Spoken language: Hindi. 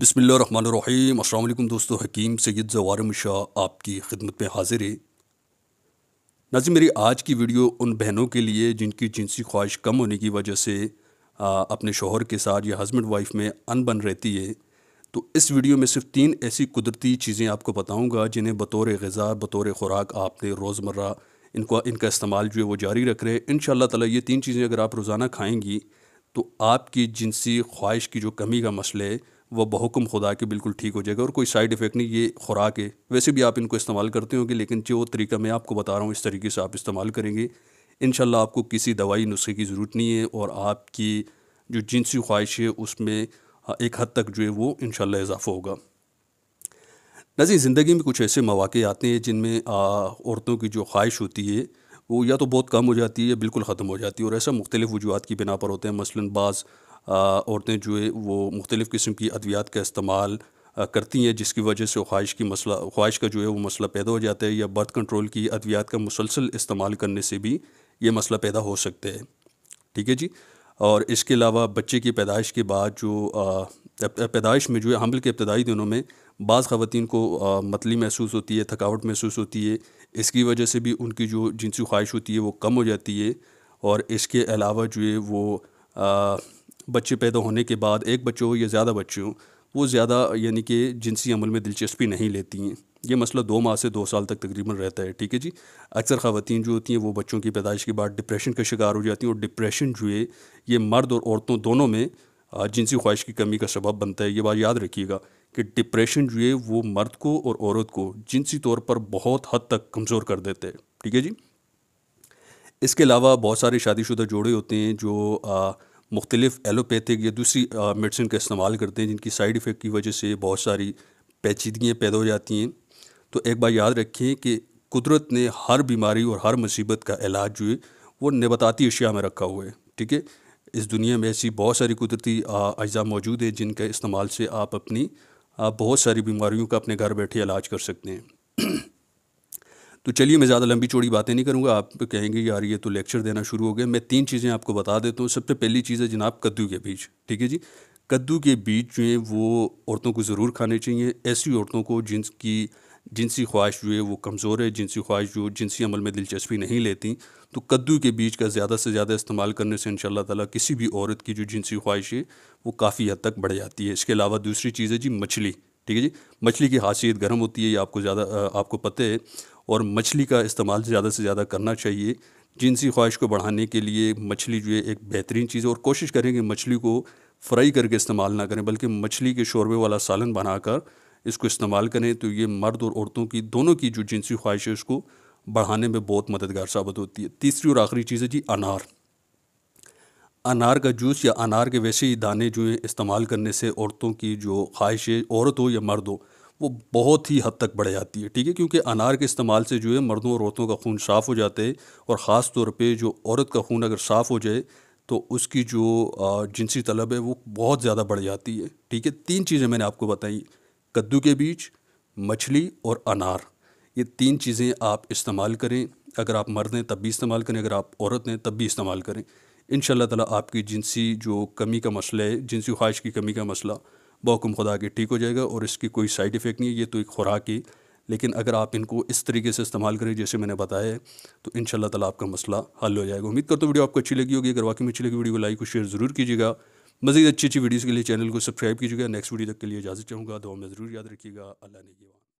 बिसमीम् अल्लाम दोस्तों हकीम सैद जवारम शाह आपकी खिदमत में हाजिर है नाजिम मेरी आज की वीडियो उन बहनों के लिए जिनकी जिनसी ख्वाहिश कम होने की वजह से आ, अपने शोहर के साथ या हस्बैंड वाइफ में अनबन रहती है तो इस वीडियो में सिर्फ तीन ऐसी कुदरती चीज़ें आपको बताऊँगा जिन्हें बतौर गज़ा बतौर ख़ुराक आपने रोज़मर्रा इनका इनका इस्तेमाल जो है वो जारी रख रहे हैं इन शाह तला ये तीन चीज़ें अगर आप रोज़ाना खाएँगी तो आपकी जिनसी ख्वाहिश की जो कमी का मसला है वह बहुकम खुदा के बिल्कुल ठीक हो जाएगा और कोई साइड इफ़ेक्ट नहीं ये खुराक है वैसे भी आप इनको इस्तेमाल करते होंगे लेकिन जो तरीका मैं आपको बता रहा हूँ इस तरीके से आप इस्तेमाल करेंगे इन आपको किसी दवाई नुस्खे की ज़रूरत नहीं है और आपकी जो जिनसी ख्वाहिश है उसमें हाँ, एक हद तक जो है वो इन इजाफा होगा नज़ी ज़िंदगी में कुछ ऐसे मौाक़े आते हैं जिनमें औरतों की जो ख्वाहिश होती है वो या तो बहुत कम हो जाती है या बिल्कुल ख़त्म हो जाती है और ऐसा मुख्तलिफ़ वजूहत की बिना पर होते हैं मसलन बाज़ औरतें जो है वो मुख्तलिफ़ किस्म की अद्वियात का इस्तेमाल करती हैं जिसकी वजह से ख्वाहिश की मसला ख्वाहिश का जो है वो मसला पैदा हो जाता है या बर्थ कंट्रोल की अद्वियात का मुसलसल इस्तेमाल करने से भी ये मसला पैदा हो सकता है ठीक है जी और इसके अलावा बच्चे की पैदाइश के बाद जो पैदाइश में जो है हमल के इब्तदाई दिनों में बाज़ ख़वान को मतली महसूस होती है थकावट महसूस होती है इसकी वजह से भी उनकी जो जिनसी ख्वाहिश होती है वो कम हो जाती है और इसके अलावा जो है वो बच्चे पैदा होने के बाद एक बच्चे हो या ज़्यादा बच्चे हों वो ज़्यादा यानी कि जिनसी अमल में दिलचस्पी नहीं लेती हैं ये मसला दो माह से दो साल तक तकरीबन रहता है ठीक है जी अक्सर ख़वान जो होती हैं वो बच्चों की पैदाइश के बाद डिप्रेशन का शिकार हो जाती हैं और डिप्रेशन जो है ये मर्द और औरतों दोनों में जिनसी ख्वाहिश की कमी का सबब बनता है ये बात याद रखिएगा कि डिप्रेशन जो है वो मर्द को और औरत को जिनसी तौर पर बहुत हद तक कमज़ोर कर देते हैं ठीक है जी इसके अलावा बहुत सारे शादीशुदा जोड़े होते हैं जो मुख्तलिफ एलोपैथिक या दूसरी मेडिसिन का इस्तेमाल करते हैं जिनकी साइड इफ़ेक्ट की वजह से बहुत सारी पेचीदगियाँ पैदा हो जाती हैं तो एक बार याद रखें कि कुदरत ने हर बीमारी और हर मुसीबत का इलाज जो है वो नबताती अशिया में रखा हुआ है ठीक है इस दुनिया में ऐसी बहुत सारी कुदरती अज्जा मौजूद है जिनके इस्तेमाल से आप अपनी बहुत सारी बीमारियों का अपने घर बैठे इलाज कर सकते हैं तो चलिए मैं ज़्यादा लंबी चौड़ी बातें नहीं करूँगा आप कहेंगे यार ये तो लेक्चर देना शुरू हो गया मैं तीन चीज़ें आपको बता देता हूँ सबसे पहली चीज़ है जनाब कद्दू के बीज ठीक है जी कद्दू के बीज जो हैं वो औरतों को ज़रूर खाने चाहिए ऐसी औरतों को जिनकी जिनसी ख्वाहिश जो है वो कमज़ोर है जिनसी ख्वाहिश जो जिनसी अमल में दिलचस्पी नहीं लेती तो कद्दू के बीज का ज़्यादा से ज़्यादा इस्तेमाल करने से इन ताला किसी भी औरत की जो जिनसी ख्वाहिश है वो काफ़ी हद तक बढ़ जाती है इसके अलावा दूसरी चीज़ है जी मछली ठीक है जी मछली की खासियत गर्म होती है ये आपको ज़्यादा आपको पता है और मछली का इस्तेमाल ज़्यादा से ज़्यादा करना चाहिए जिनसी ख्वाहिश को बढ़ाने के लिए मछली जो है एक बेहतरीन चीज़ है और कोशिश करें कि मछली को फ्राई करके इस्तेमाल ना करें बल्कि मछली के शोरबे वाला सालन बनाकर इसको इस्तेमाल करें तो ये मर्द और औरतों की दोनों की जो जिनसी ख्वाहिश है उसको बढ़ाने में बहुत मददगार साबित होती है तीसरी और आखिरी चीज़ है जी अनार अनार का जूस या अनार के वैसे ही दाने जो है इस्तेमाल करने से औरतों की जो ख्वाहिश है औरत हो या मर्द हो वो बहुत ही हद तक बढ़ जाती है ठीक है क्योंकि अनार के इस्तेमाल से जो है मर्दों और औरतों का खून साफ़ हो जाता है और ख़ास तौर पे जो औरत का खून अगर साफ़ हो जाए तो उसकी जो जिनसी तलब है वो बहुत ज़्यादा बढ़ जाती है ठीक है तीन चीज़ें मैंने आपको बताई कद्दू के बीज मछली और अनार ये तीन चीज़ें आप इस्तेमाल करें अगर आप मर्द हैं तब भी इस्तेमाल करें अगर आप औरत हैं तब भी इस्तेमाल करें इन ताला आपकी जिनसी जो कमी का मसला है जिनसी ख्वाहिश की कमी का मसला बहुम खुदा के ठीक हो जाएगा और इसकी कोई साइड इफ़ेक्ट नहीं है ये तो एक खुराक ही लेकिन अगर आप इनको इस तरीके से इस्तेमाल करें जैसे मैंने बताया है तो इन तला आपका मसला हल हो जाएगा उम्मीद करता हूँ वीडियो आपको अच्छी लगी होगी अगर वाकई में अच्छी लगी वीडियो को लाइक और शेयर ज़रूर कीजिएगा मज़ीद अच्छी अच्छी वीडियोज़ के लिए चैनल को सब्सक्राइब कीजिएगा नेक्स्ट वीडियो तक के लिए इजाज़त चाहूँगा दो में ज़रूर याद रखिएगा अल्लाह ने